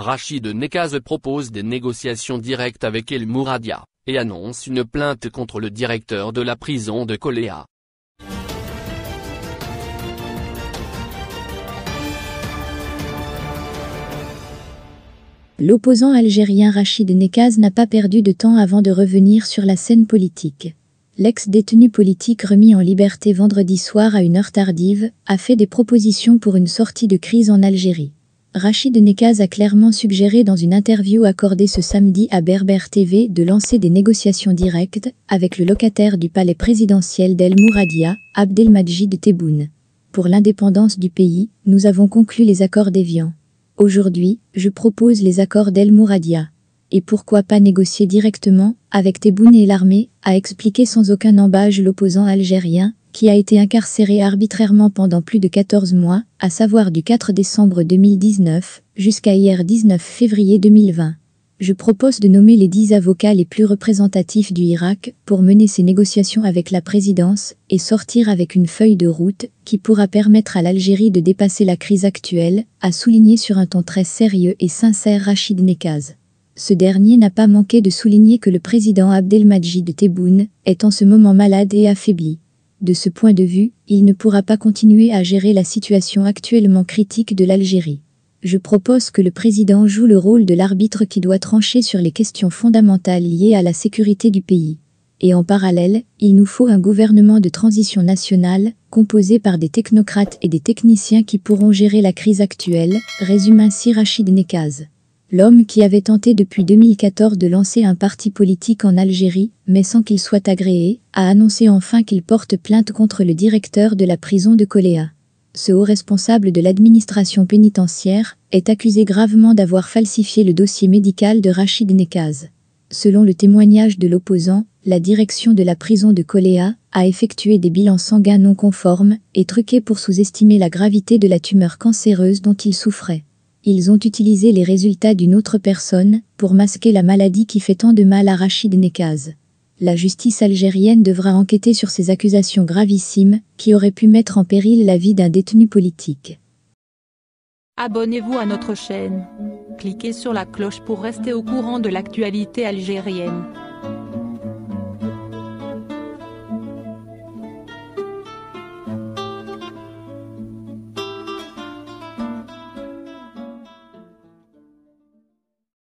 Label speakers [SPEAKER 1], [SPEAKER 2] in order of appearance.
[SPEAKER 1] Rachid Nekaz propose des négociations directes avec El Mouradia, et annonce une plainte contre le directeur de la prison de Coléa.
[SPEAKER 2] L'opposant algérien Rachid Nekaz n'a pas perdu de temps avant de revenir sur la scène politique. L'ex-détenu politique remis en liberté vendredi soir à une heure tardive a fait des propositions pour une sortie de crise en Algérie. Rachid Nekaz a clairement suggéré dans une interview accordée ce samedi à Berber TV de lancer des négociations directes avec le locataire du palais présidentiel d'El Mouradia, Abdelmajid Tebboune. Pour l'indépendance du pays, nous avons conclu les accords d'Evian. Aujourd'hui, je propose les accords d'El Mouradia. Et pourquoi pas négocier directement avec Tebboune et l'armée, a expliqué sans aucun embâge l'opposant algérien, qui a été incarcéré arbitrairement pendant plus de 14 mois, à savoir du 4 décembre 2019 jusqu'à hier 19 février 2020. Je propose de nommer les dix avocats les plus représentatifs du Irak pour mener ces négociations avec la présidence et sortir avec une feuille de route qui pourra permettre à l'Algérie de dépasser la crise actuelle, a souligné sur un ton très sérieux et sincère Rachid Nekaz ce dernier n'a pas manqué de souligner que le président Abdelmajid Tebboune est en ce moment malade et affaibli. De ce point de vue, il ne pourra pas continuer à gérer la situation actuellement critique de l'Algérie. Je propose que le président joue le rôle de l'arbitre qui doit trancher sur les questions fondamentales liées à la sécurité du pays. Et en parallèle, il nous faut un gouvernement de transition nationale, composé par des technocrates et des techniciens qui pourront gérer la crise actuelle, résume ainsi Rachid Nekaz. L'homme qui avait tenté depuis 2014 de lancer un parti politique en Algérie, mais sans qu'il soit agréé, a annoncé enfin qu'il porte plainte contre le directeur de la prison de Coléa. Ce haut responsable de l'administration pénitentiaire est accusé gravement d'avoir falsifié le dossier médical de Rachid Nekaz. Selon le témoignage de l'opposant, la direction de la prison de Coléa a effectué des bilans sanguins non conformes et truqués pour sous-estimer la gravité de la tumeur cancéreuse dont il souffrait. Ils ont utilisé les résultats d'une autre personne pour masquer la maladie qui fait tant de mal à Rachid Nekaz. La justice algérienne devra enquêter sur ces accusations gravissimes qui auraient pu mettre en péril la vie d'un détenu politique.
[SPEAKER 1] Abonnez-vous à notre chaîne. Cliquez sur la cloche pour rester au courant de l'actualité algérienne.